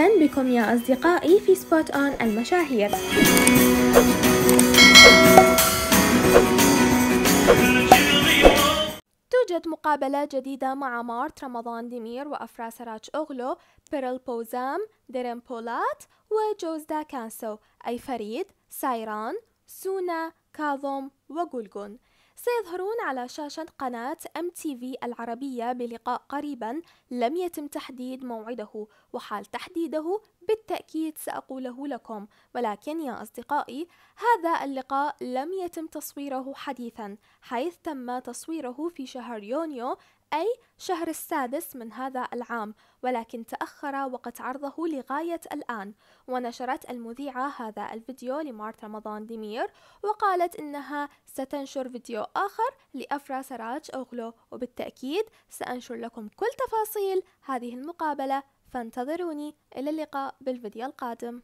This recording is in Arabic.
أهلا بكم يا أصدقائي في سبوت أون المشاهير توجد مقابلة جديدة مع مارت رمضان دمير وأفرا سراج أغلو بيرل بوزام ديرن بولات دا كانسو أي فريد سايران سونا كاظم وغولغون سيظهرون على شاشة قناة ام تي في العربية بلقاء قريبا لم يتم تحديد موعده وحال تحديده بالتأكيد سأقوله لكم ولكن يا أصدقائي هذا اللقاء لم يتم تصويره حديثا حيث تم تصويره في شهر يونيو أي شهر السادس من هذا العام ولكن تأخر وقت عرضه لغاية الآن ونشرت المذيعة هذا الفيديو لمارت رمضان ديمير وقالت إنها ستنشر فيديو آخر لأفرا سراج أغلو وبالتأكيد سأنشر لكم كل تفاصيل هذه المقابلة فانتظروني إلى اللقاء بالفيديو القادم